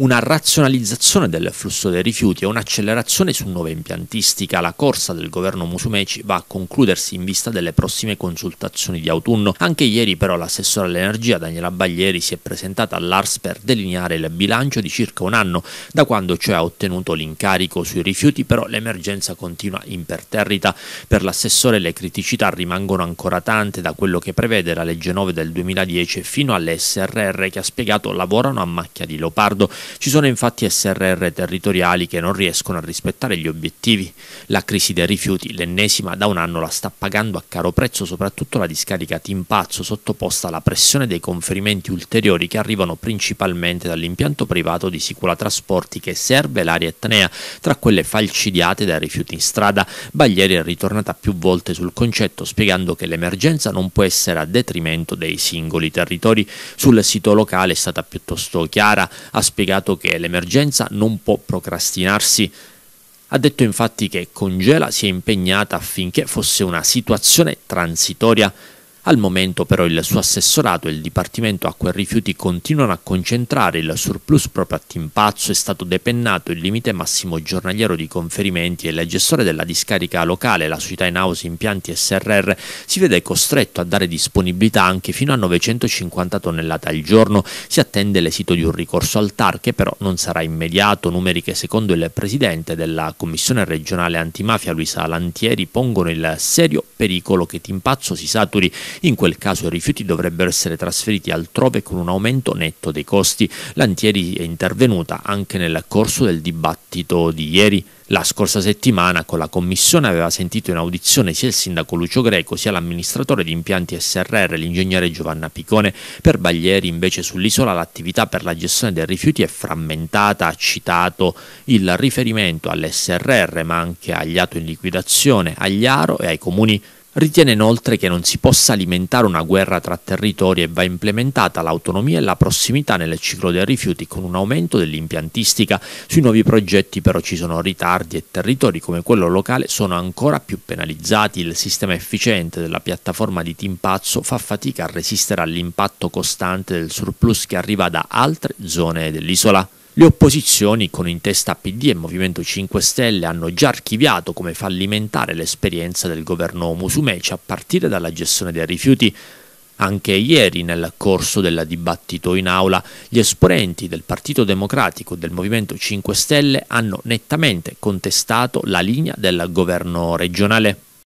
una razionalizzazione del flusso dei rifiuti e un'accelerazione su nuova impiantistica. La corsa del governo Musumeci va a concludersi in vista delle prossime consultazioni di autunno. Anche ieri però l'assessore all'energia Daniela Baglieri si è presentata all'ARS per delineare il bilancio di circa un anno, da quando cioè ha ottenuto l'incarico sui rifiuti, però l'emergenza continua imperterrita. Per l'assessore le criticità rimangono ancora tante, da quello che prevede la legge 9 del 2010 fino alle SRR che ha spiegato lavorano a macchia di leopardo. Ci sono infatti SRR territoriali che non riescono a rispettare gli obiettivi. La crisi dei rifiuti, l'ennesima da un anno, la sta pagando a caro prezzo soprattutto la discarica Timpazzo sottoposta alla pressione dei conferimenti ulteriori che arrivano principalmente dall'impianto privato di Sicula Trasporti che serve l'area etnea, tra quelle falcidiate dai rifiuti in strada. Baglieri è ritornata più volte sul concetto spiegando che l'emergenza non può essere a detrimento dei singoli territori. Sul sito locale è stata piuttosto chiara, ha spiegato spiegato che l'emergenza non può procrastinarsi. Ha detto infatti che Congela si è impegnata affinché fosse una situazione transitoria al momento però il suo assessorato e il Dipartimento Acqua e Rifiuti continuano a concentrare il surplus proprio a Timpazzo, è stato depennato il limite massimo giornaliero di conferimenti e il gestore della discarica locale, la società in house Impianti SRR, si vede costretto a dare disponibilità anche fino a 950 tonnellate al giorno. Si attende l'esito di un ricorso al TAR che però non sarà immediato, numeri che secondo il presidente della Commissione regionale antimafia Luisa Lantieri pongono il serio pericolo che Timpazzo si saturi in quel caso i rifiuti dovrebbero essere trasferiti altrove con un aumento netto dei costi. L'Antieri è intervenuta anche nel corso del dibattito di ieri. La scorsa settimana con la commissione aveva sentito in audizione sia il sindaco Lucio Greco sia l'amministratore di impianti SRR, l'ingegnere Giovanna Picone. Per Baglieri invece sull'isola l'attività per la gestione dei rifiuti è frammentata, ha citato il riferimento all'SRR ma anche agli atto in liquidazione, agli aro e ai comuni Ritiene inoltre che non si possa alimentare una guerra tra territori e va implementata l'autonomia e la prossimità nel ciclo dei rifiuti con un aumento dell'impiantistica sui nuovi progetti, però ci sono ritardi e territori come quello locale sono ancora più penalizzati. Il sistema efficiente della piattaforma di Timpazzo fa fatica a resistere all'impatto costante del surplus che arriva da altre zone dell'isola. Le opposizioni, con in testa PD e Movimento 5 Stelle, hanno già archiviato come fallimentare l'esperienza del governo Musumeci a partire dalla gestione dei rifiuti anche ieri, nel corso del dibattito in aula, gli esponenti del Partito Democratico e del Movimento 5 Stelle hanno nettamente contestato la linea del governo regionale.